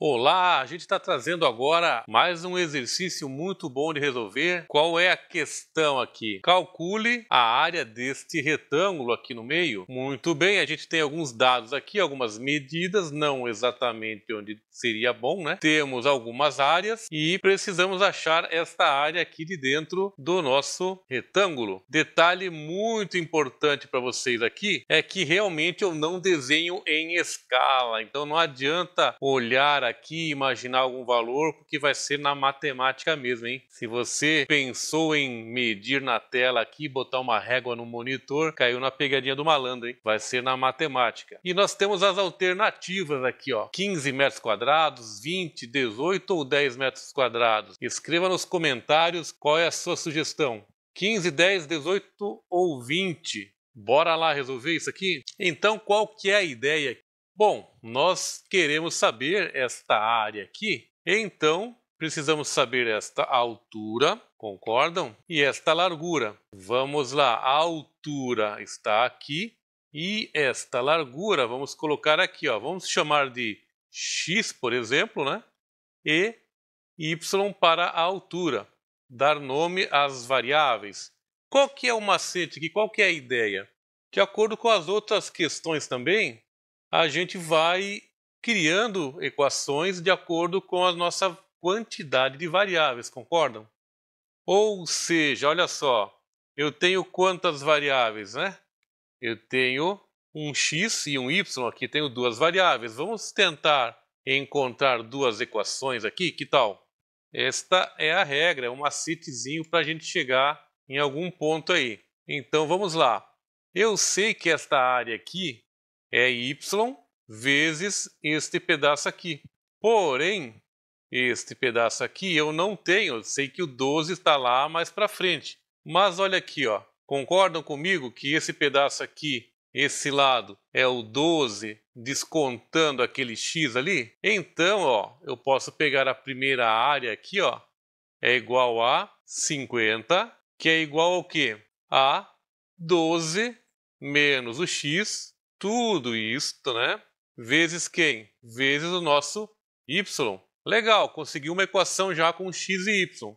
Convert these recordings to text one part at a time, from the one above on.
Olá, a gente está trazendo agora mais um exercício muito bom de resolver. Qual é a questão aqui? Calcule a área deste retângulo aqui no meio. Muito bem, a gente tem alguns dados aqui, algumas medidas, não exatamente onde seria bom, né? Temos algumas áreas e precisamos achar esta área aqui de dentro do nosso retângulo. Detalhe muito importante para vocês aqui é que realmente eu não desenho em escala, então não adianta olhar aqui, imaginar algum valor, porque vai ser na matemática mesmo, hein? Se você pensou em medir na tela aqui, botar uma régua no monitor, caiu na pegadinha do malandro, hein? Vai ser na matemática. E nós temos as alternativas aqui, ó. 15 metros quadrados, 20, 18 ou 10 metros quadrados. Escreva nos comentários qual é a sua sugestão. 15, 10, 18 ou 20. Bora lá resolver isso aqui? Então, qual que é a ideia Bom, nós queremos saber esta área aqui, então precisamos saber esta altura, concordam? E esta largura. Vamos lá, a altura está aqui e esta largura vamos colocar aqui, ó, vamos chamar de x, por exemplo, né? E y para a altura, dar nome às variáveis. Qual que é o macete aqui? Qual que é a ideia? De acordo com as outras questões também, a gente vai criando equações de acordo com a nossa quantidade de variáveis, concordam? Ou seja, olha só, eu tenho quantas variáveis, né? Eu tenho um x e um y aqui, tenho duas variáveis. Vamos tentar encontrar duas equações aqui, que tal? Esta é a regra, é um macetezinho para a gente chegar em algum ponto aí. Então vamos lá. Eu sei que esta área aqui é y vezes este pedaço aqui. Porém, este pedaço aqui eu não tenho, eu sei que o 12 está lá mais para frente. Mas olha aqui, ó. concordam comigo que esse pedaço aqui, esse lado, é o 12 descontando aquele x ali? Então, ó, eu posso pegar a primeira área aqui, ó, é igual a 50, que é igual ao quê? A 12 menos o x tudo isto, né? Vezes quem? Vezes o nosso y. Legal, consegui uma equação já com x e y.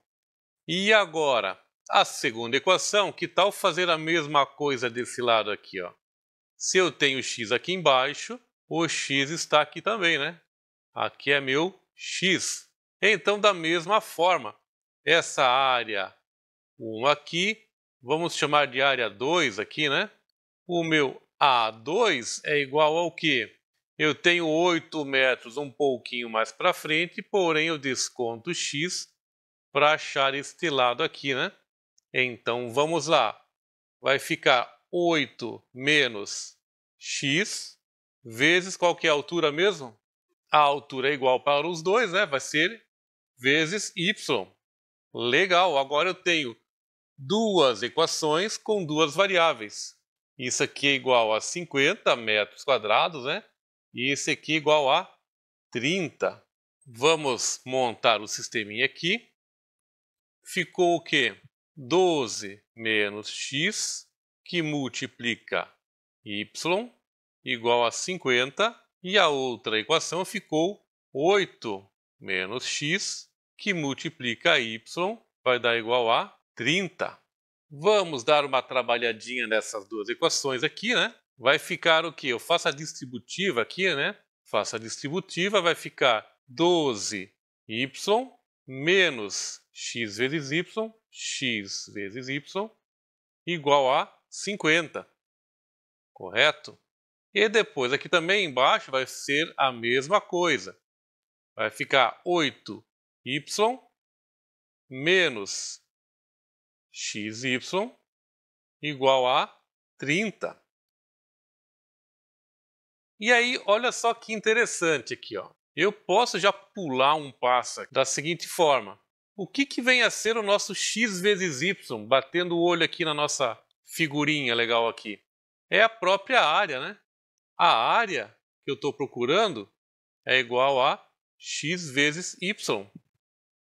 E agora, a segunda equação, que tal fazer a mesma coisa desse lado aqui? Ó? Se eu tenho x aqui embaixo, o x está aqui também, né? Aqui é meu x. Então, da mesma forma, essa área 1 aqui, vamos chamar de área 2 aqui, né? O meu a2 é igual ao que? Eu tenho 8 metros um pouquinho mais para frente, porém eu desconto x para achar este lado aqui, né? Então vamos lá. Vai ficar 8 menos x vezes qual que é a altura mesmo? A altura é igual para os dois, né? Vai ser vezes y. Legal, agora eu tenho duas equações com duas variáveis. Isso aqui é igual a 50 metros quadrados, né? E esse aqui é igual a 30. Vamos montar o sisteminha aqui. Ficou o quê? 12 menos x, que multiplica y, igual a 50. E a outra equação ficou 8 menos x, que multiplica y, vai dar igual a 30. Vamos dar uma trabalhadinha nessas duas equações aqui, né? Vai ficar o quê? Eu faço a distributiva aqui, né? Faço a distributiva, vai ficar 12y menos x vezes y, x vezes y, igual a 50. Correto? E depois, aqui também embaixo, vai ser a mesma coisa. Vai ficar 8y menos xy igual a 30. E aí, olha só que interessante aqui, ó. Eu posso já pular um passo da seguinte forma. O que, que vem a ser o nosso x vezes y, batendo o olho aqui na nossa figurinha legal aqui? É a própria área, né? A área que eu estou procurando é igual a x vezes y.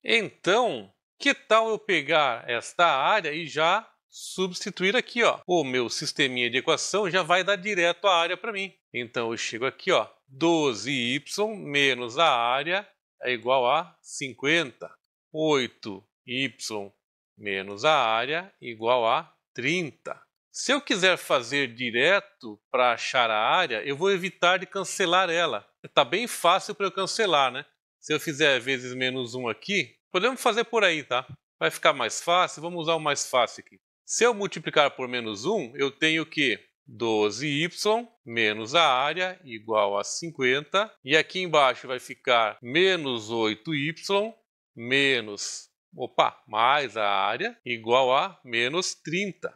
Então, que tal eu pegar esta área e já substituir aqui, ó. O meu sisteminha de equação já vai dar direto a área para mim. Então eu chego aqui, ó, 12y menos a área é igual a 50. 8y menos a área é igual a 30. Se eu quiser fazer direto para achar a área, eu vou evitar de cancelar ela. Está bem fácil para eu cancelar, né? Se eu fizer vezes menos 1 aqui, Podemos fazer por aí, tá? Vai ficar mais fácil, vamos usar o mais fácil aqui. Se eu multiplicar por menos 1, eu tenho que 12y menos a área igual a 50. E aqui embaixo vai ficar menos 8y menos, opa, mais a área igual a menos 30.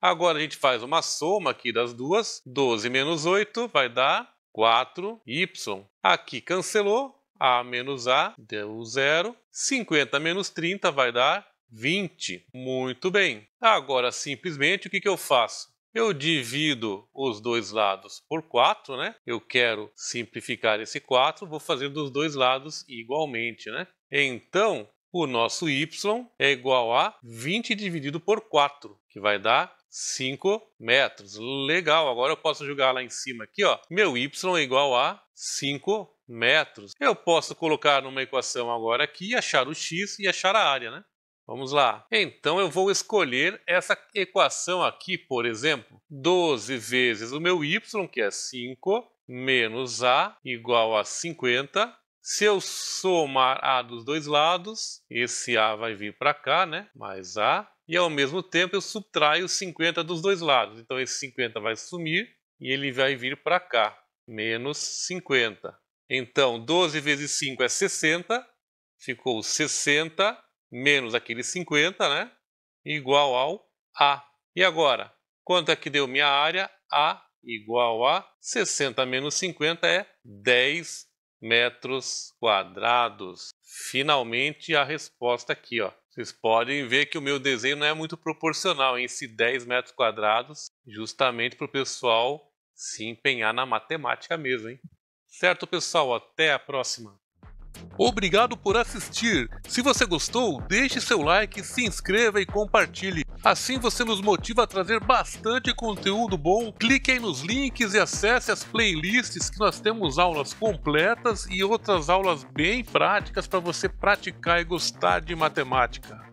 Agora a gente faz uma soma aqui das duas. 12 menos 8 vai dar 4y. Aqui cancelou, a menos A deu zero. 50 menos 30 vai dar 20. Muito bem. Agora, simplesmente, o que, que eu faço? Eu divido os dois lados por 4, né? Eu quero simplificar esse 4, vou fazer dos dois lados igualmente, né? Então, o nosso y é igual a 20 dividido por 4, que vai dar 5 metros. Legal, agora eu posso jogar lá em cima aqui, ó. Meu y é igual a 5 metros metros, eu posso colocar numa equação agora aqui, achar o x e achar a área, né? Vamos lá. Então eu vou escolher essa equação aqui, por exemplo, 12 vezes o meu y, que é 5, menos a, igual a 50. Se eu somar a dos dois lados, esse a vai vir para cá, né? Mais a. E ao mesmo tempo eu subtraio 50 dos dois lados. Então esse 50 vai sumir e ele vai vir para cá, menos 50. Então, 12 vezes 5 é 60, ficou 60 menos aquele 50, né? Igual ao A. E agora, quanto é que deu minha área? A igual a 60 menos 50 é 10 metros quadrados. Finalmente, a resposta aqui, ó. Vocês podem ver que o meu desenho não é muito proporcional, em si 10 metros quadrados, justamente para o pessoal se empenhar na matemática mesmo, hein? Certo, pessoal? Até a próxima. Obrigado por assistir. Se você gostou, deixe seu like, se inscreva e compartilhe. Assim você nos motiva a trazer bastante conteúdo bom. Clique aí nos links e acesse as playlists que nós temos aulas completas e outras aulas bem práticas para você praticar e gostar de matemática.